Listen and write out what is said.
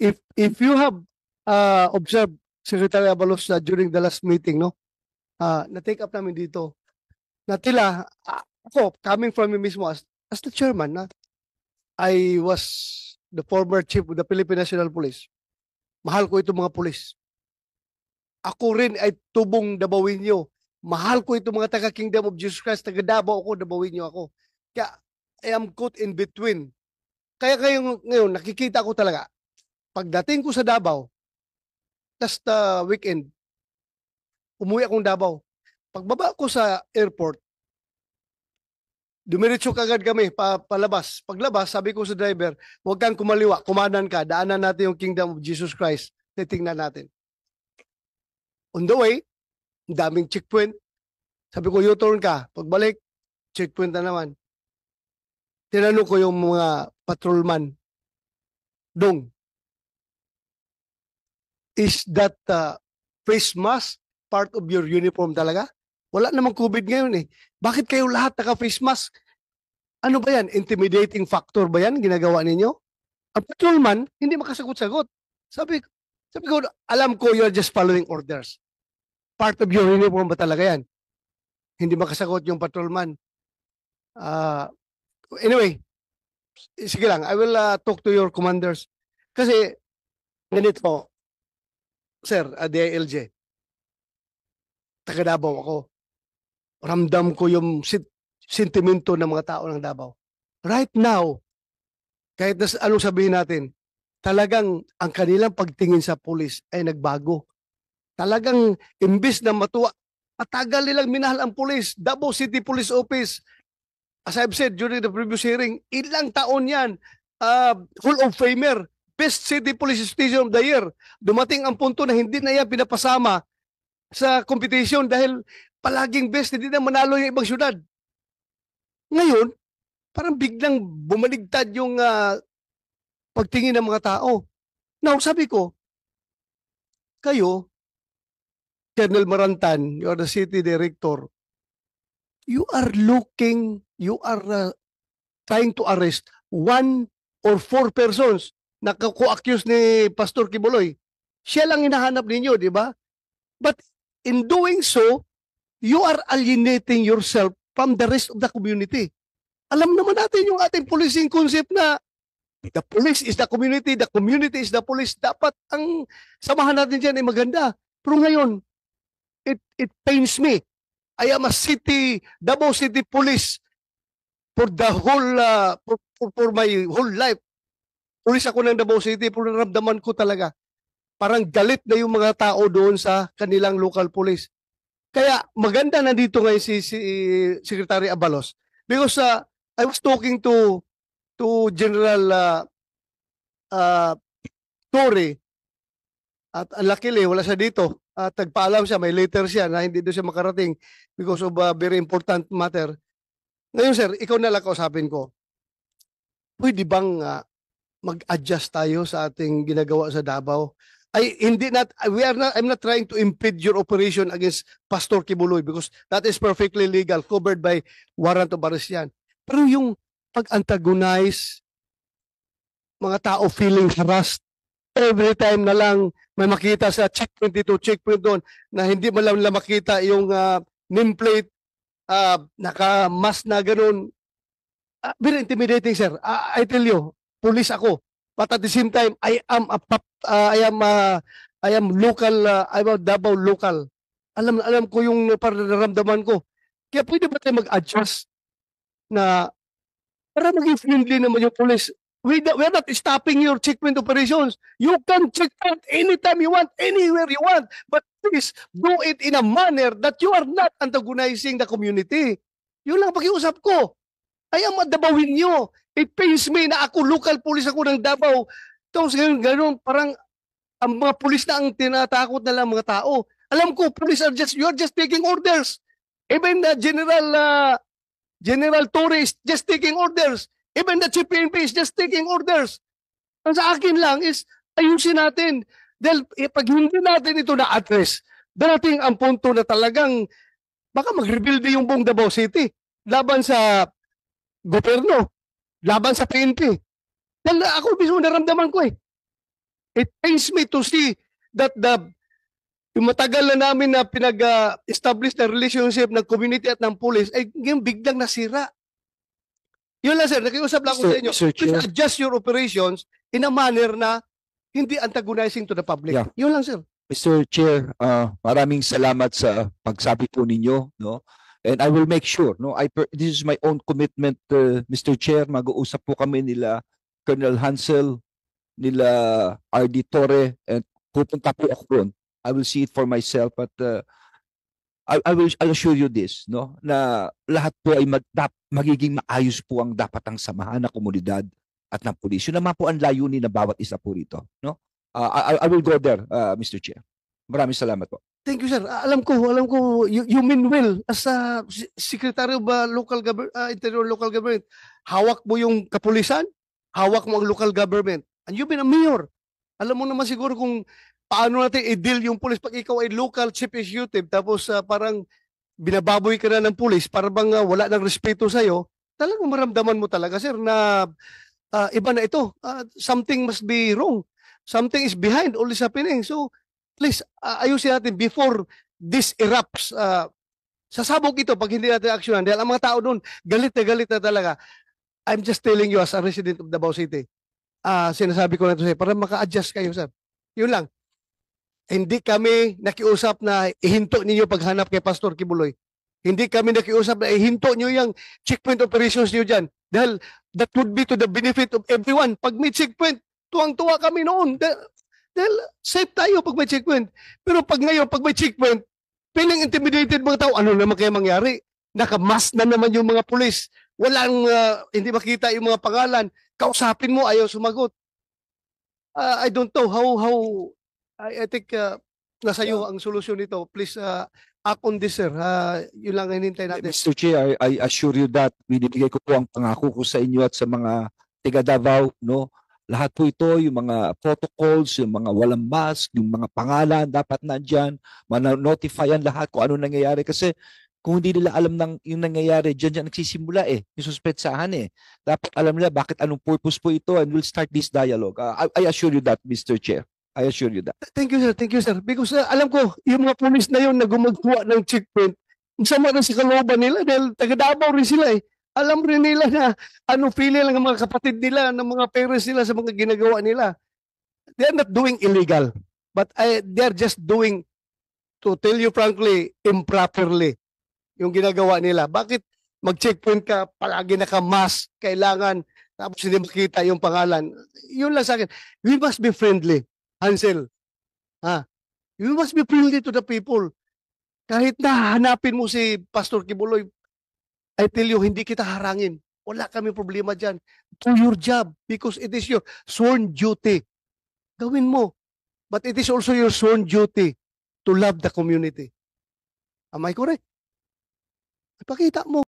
if if you have uh, observed Secretary Abalos na during the last meeting, no? Uh, na-take up namin dito na tila, ah, ako, coming from me mismo as, as the chairman, na, I was the former chief of the Philippine National Police. Mahal ko itong mga police. Ako rin ay tubong dabawin nyo. Mahal ko itong mga taga-Kingdom of Jesus Christ. Taga Davao ako, dabawin nyo ako. Kaya I am caught in between. Kaya kayo ngayon, nakikita ko talaga, Pagdating ko sa Davao, last uh, weekend, umuwi akong Davao. Pagbaba ko sa airport, dumiretso kagad kami pa, palabas. Paglabas, sabi ko sa driver, huwag kang kumaliwa, kumanan ka, daanan natin yung kingdom of Jesus Christ. Titingnan natin. On the way, daming checkpoint. Sabi ko, U-turn ka. Pagbalik, checkpoint na naman. Tinanong ko yung mga patrolman. Dong, is that uh, face mask part of your uniform talaga? Wala namang COVID ngayon eh. Bakit kayo lahat naka-face mask? Ano ba yan? Intimidating factor ba yan ginagawa ninyo? Ang patrolman, hindi makasagot-sagot. Sabi, sabi ko, alam ko you're just following orders. Part of your uniform ba talaga yan? Hindi makasagot yung patrolman. Uh, anyway, sige lang, I will uh, talk to your commanders. Kasi ganito, sir, uh, ah, DILJ, taga Davao ako. Ramdam ko yung sentimento ng mga tao ng Davao. Right now, kahit na anong sabihin natin, talagang ang kanilang pagtingin sa pulis ay nagbago. Talagang imbis na matuwa, matagal nilang minahal ang pulis, Davao City Police Office. As I've said during the previous hearing, ilang taon yan, uh, Hall of Famer, Best City Police Station of the Year. Dumating ang punto na hindi na yan pinapasama sa competition dahil palaging best, hindi na manalo yung ibang syudad. Ngayon, parang biglang bumaligtad yung uh, pagtingin ng mga tao. Now, sabi ko, kayo, Colonel Marantan, you are the city director, you are looking, you are uh, trying to arrest one or four persons naku-accuse ni Pastor Kibuloy, siya lang hinahanap ninyo, di ba? But in doing so, you are alienating yourself from the rest of the community. Alam naman natin yung ating policing concept na the police is the community, the community is the police. Dapat ang samahan natin dyan ay maganda. Pero ngayon, it, it pains me. I am a city, Davao City Police for the whole, uh, for, for, for my whole life. Pulis ako ng Davao City, pero naramdaman ko talaga. Parang galit na yung mga tao doon sa kanilang local police. Kaya maganda na dito ngayon si, si Secretary Abalos because uh, I was talking to to General uh, uh, Torre at luckily wala siya dito at nagpaalam siya, may letter siya na hindi doon siya makarating because of a very important matter. Ngayon sir, ikaw na lang kausapin ko. Pwede bang uh, mag-adjust tayo sa ating ginagawa sa Davao. I hindi not we are not I'm not trying to impede your operation against Pastor Kibuloy because that is perfectly legal covered by warrant of arrest yan. Pero yung pag-antagonize mga tao feeling harassed every time na lang may makita sa checkpoint dito, checkpoint doon na hindi mo lang makita yung uh, nameplate uh, naka-mask na ganun. Uh, very intimidating sir. Uh, I tell you, police ako. But at the same time, I am a pop, uh, I am uh, I am local, uh, I am Davao local. Alam alam ko yung nararamdaman ko. Kaya pwede ba tayo mag-adjust na para maging friendly naman yung police? We, are not stopping your checkpoint operations. You can check out anytime you want, anywhere you want. But please, do it in a manner that you are not antagonizing the community. Yun lang pakiusap ko. I am a Dabawin It pains me na ako, local police ako ng Davao. Tapos ganun, ganun, parang ang mga police na ang tinatakot na lang mga tao. Alam ko, police are just, you are just taking orders. Even the General uh, General Torre just taking orders. Even the Chief PNP is just taking orders. Ang sa akin lang is, ayusin natin. Dahil eh, pag hindi natin ito na-address, darating ang punto na talagang baka mag-rebuild yung buong Davao City laban sa gobyerno laban sa PNP. Dahil ako mismo naramdaman ko eh. It pains me to see that the yung matagal na namin na pinag-establish na relationship ng community at ng police, ay ngayon biglang nasira. Yun lang sir, nakiusap lang ako sa inyo. Sir, Please adjust your operations in a manner na hindi antagonizing to the public. Yeah. Yun lang sir. Mr. Chair, uh, maraming salamat sa pagsabi po ninyo. No? And I will make sure, no, I per, this is my own commitment, uh, Mr. Chair, mag-uusap po kami nila Colonel Hansel, nila RD Torre, and pupunta po ako doon. I will see it for myself, but uh, I, I will I'll assure you this, no, na lahat po ay mag, magiging maayos po ang dapat ang samahan ng komunidad at ng pulis. Yun naman po ang layunin na bawat isa po rito, no? Uh, I, I will go there, uh, Mr. Chair. Maraming salamat po. Thank you, sir. Alam ko, alam ko, you, you mean well. As a Secretary of uh, local government, uh, Interior Local Government, hawak mo yung kapulisan, hawak mo ang local government. And you've been a mayor. Alam mo naman siguro kung paano natin i-deal yung police pag ikaw ay local chief executive tapos uh, parang binababoy ka na ng police para bang uh, wala ng respeto sa'yo, talagang maramdaman mo talaga, sir, na uh, iba na ito. Uh, something must be wrong. Something is behind all this happening. So, please uh, ayusin natin before this erupts. Uh, sasabog ito pag hindi natin aksyonan. Dahil ang mga tao doon, galit na galit na talaga. I'm just telling you as a resident of Davao City, uh, sinasabi ko na ito sa'yo para maka-adjust kayo, sir. Yun lang. Hindi kami nakiusap na ihinto ninyo paghanap kay Pastor Kibuloy. Hindi kami nakiusap na ihinto nyo yung checkpoint operations nyo dyan. Dahil that would be to the benefit of everyone. Pag may checkpoint, tuwang-tuwa kami noon. Dahil safe tayo pag may checkpoint. Pero pag ngayon, pag may checkpoint, feeling intimidated mga tao, ano naman kaya mangyari? Nakamask na naman yung mga pulis. Walang, uh, hindi makita yung mga pangalan. Kausapin mo, ayaw sumagot. Uh, I don't know how, how, I, I think uh, nasa iyo yeah. ang solusyon nito. Please uh, act on this, sir. Uh, yun lang hinintay natin. Mr. Chair, I, I assure you that binibigay ko po ang pangako ko sa inyo at sa mga tiga Davao, no? Lahat po ito, yung mga protocols, yung mga walang mask, yung mga pangalan dapat nandyan, mananotify ang lahat kung ano nangyayari. Kasi kung hindi nila alam ng yung nangyayari, dyan dyan nagsisimula eh, yung suspetsahan eh. Dapat alam nila bakit anong purpose po ito and we'll start this dialogue. Uh, I, I assure you that, Mr. Chair. I assure you that. Thank you, sir. Thank you, sir. Because uh, alam ko, yung mga pulis na yun na gumagawa ng checkpoint, sama na si kaloba nila dahil taga Davao rin sila eh alam rin nila na anong feeling ng mga kapatid nila, ng mga parents nila sa mga ginagawa nila. They're not doing illegal, but I, they're just doing, to tell you frankly, improperly yung ginagawa nila. Bakit mag-checkpoint ka, palagi naka-mask, kailangan, tapos hindi makita yung pangalan. Yun lang sa akin. We must be friendly, Hansel. Ha? We must be friendly to the people. Kahit na hanapin mo si Pastor Kibuloy, I tell you, hindi kita harangin. Wala kami problema dyan. Do your job because it is your sworn duty. Gawin mo. But it is also your sworn duty to love the community. Am I correct? Ipakita mo.